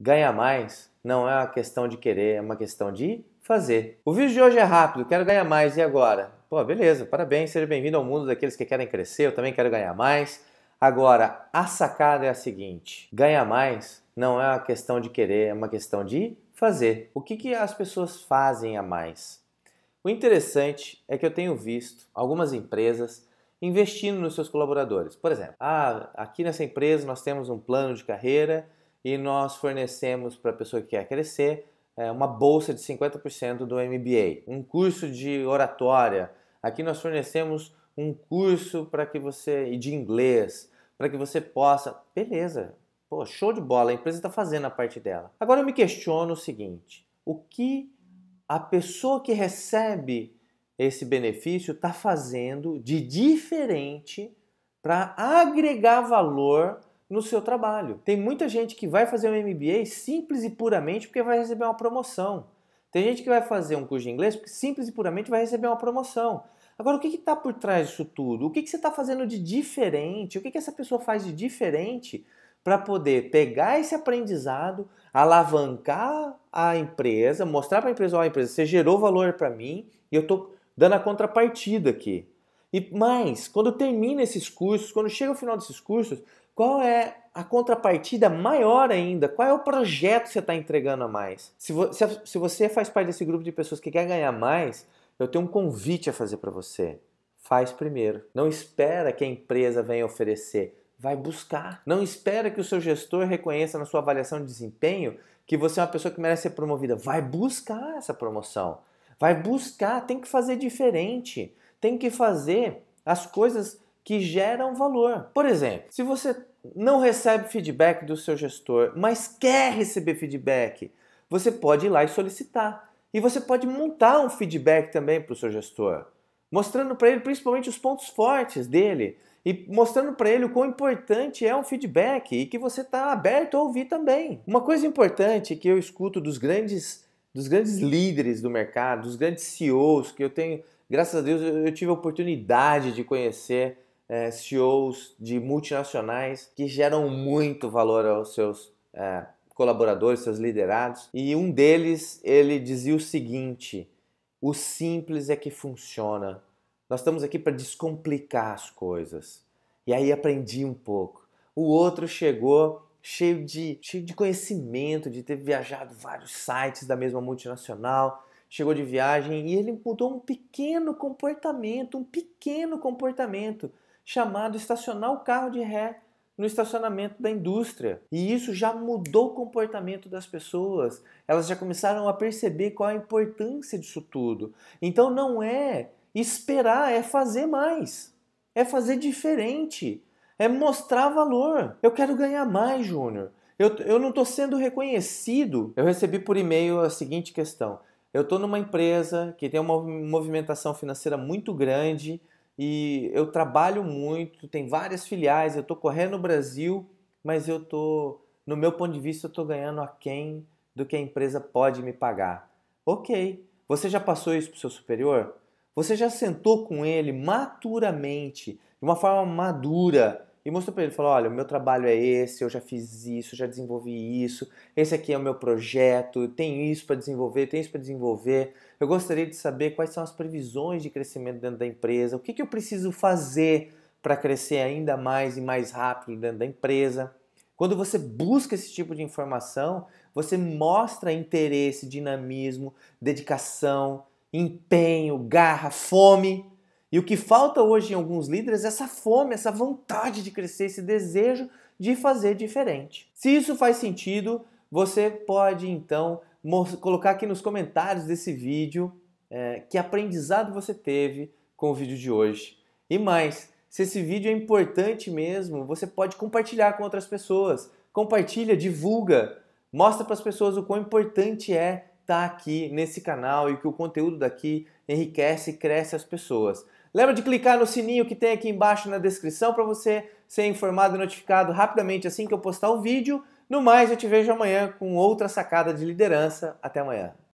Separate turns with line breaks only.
Ganhar mais não é uma questão de querer, é uma questão de fazer. O vídeo de hoje é rápido, quero ganhar mais e agora? Pô, beleza, parabéns, seja bem-vindo ao mundo daqueles que querem crescer, eu também quero ganhar mais. Agora, a sacada é a seguinte: ganhar mais não é uma questão de querer, é uma questão de fazer. O que, que as pessoas fazem a mais? O interessante é que eu tenho visto algumas empresas investindo nos seus colaboradores. Por exemplo, ah, aqui nessa empresa nós temos um plano de carreira e nós fornecemos para a pessoa que quer crescer é, uma bolsa de 50% do MBA, um curso de oratória. Aqui nós fornecemos um curso para que você de inglês, para que você possa, beleza? Pô, show de bola, a empresa está fazendo a parte dela. Agora eu me questiono o seguinte: o que a pessoa que recebe esse benefício está fazendo de diferente para agregar valor no seu trabalho. Tem muita gente que vai fazer um MBA simples e puramente porque vai receber uma promoção. Tem gente que vai fazer um curso de inglês porque simples e puramente vai receber uma promoção. Agora, o que está por trás disso tudo? O que, que você está fazendo de diferente? O que, que essa pessoa faz de diferente para poder pegar esse aprendizado, alavancar a empresa, mostrar para a empresa: ó, oh, empresa, você gerou valor para mim e eu estou dando a contrapartida aqui. E mais, quando termina esses cursos, quando chega o final desses cursos, qual é a contrapartida maior ainda? Qual é o projeto que você está entregando a mais? Se, vo se, se você faz parte desse grupo de pessoas que quer ganhar mais, eu tenho um convite a fazer para você. Faz primeiro. Não espera que a empresa venha oferecer. Vai buscar. Não espera que o seu gestor reconheça na sua avaliação de desempenho que você é uma pessoa que merece ser promovida. Vai buscar essa promoção. Vai buscar, tem que fazer diferente. Tem que fazer as coisas que geram valor. Por exemplo, se você não recebe feedback do seu gestor, mas quer receber feedback, você pode ir lá e solicitar. E você pode montar um feedback também para o seu gestor, mostrando para ele principalmente os pontos fortes dele e mostrando para ele o quão importante é um feedback e que você está aberto a ouvir também. Uma coisa importante que eu escuto dos grandes, dos grandes líderes do mercado, dos grandes CEOs que eu tenho, graças a Deus, eu tive a oportunidade de conhecer é, CEOs de multinacionais que geram muito valor aos seus é, colaboradores, seus liderados. E um deles, ele dizia o seguinte: o simples é que funciona. Nós estamos aqui para descomplicar as coisas. E aí aprendi um pouco. O outro chegou cheio de, cheio de conhecimento, de ter viajado vários sites da mesma multinacional, chegou de viagem e ele mudou um pequeno comportamento, um pequeno comportamento chamado estacionar o carro de ré no estacionamento da indústria. E isso já mudou o comportamento das pessoas. Elas já começaram a perceber qual a importância disso tudo. Então não é esperar, é fazer mais. É fazer diferente. É mostrar valor. Eu quero ganhar mais, Júnior. Eu, eu não estou sendo reconhecido. Eu recebi por e-mail a seguinte questão. Eu estou numa empresa que tem uma movimentação financeira muito grande e eu trabalho muito, tem várias filiais, eu estou correndo o Brasil, mas eu tô, no meu ponto de vista, eu estou ganhando aquém do que a empresa pode me pagar. Ok, você já passou isso para o seu superior? Você já sentou com ele maturamente, de uma forma madura, e mostrou para ele, falou, olha, o meu trabalho é esse, eu já fiz isso, já desenvolvi isso, esse aqui é o meu projeto, tem isso para desenvolver, tenho isso para desenvolver. Eu gostaria de saber quais são as previsões de crescimento dentro da empresa, o que, que eu preciso fazer para crescer ainda mais e mais rápido dentro da empresa. Quando você busca esse tipo de informação, você mostra interesse, dinamismo, dedicação, empenho, garra, fome e o que falta hoje em alguns líderes é essa fome, essa vontade de crescer, esse desejo de fazer diferente. Se isso faz sentido, você pode então colocar aqui nos comentários desse vídeo é, que aprendizado você teve com o vídeo de hoje. E mais, se esse vídeo é importante mesmo, você pode compartilhar com outras pessoas. Compartilha, divulga, mostra para as pessoas o quão importante é estar tá aqui nesse canal e que o conteúdo daqui enriquece e cresce as pessoas. Lembra de clicar no sininho que tem aqui embaixo na descrição para você ser informado e notificado rapidamente assim que eu postar o vídeo. No mais, eu te vejo amanhã com outra sacada de liderança. Até amanhã.